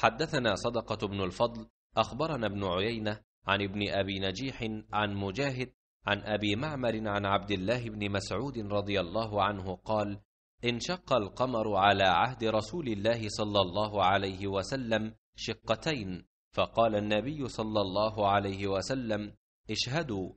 حدثنا صدقة بن الفضل أخبرنا ابن عيينة عن ابن أبي نجيح عن مجاهد عن أبي معمر عن عبد الله بن مسعود رضي الله عنه قال انشق القمر على عهد رسول الله صلى الله عليه وسلم شقتين فقال النبي صلى الله عليه وسلم اشهدوا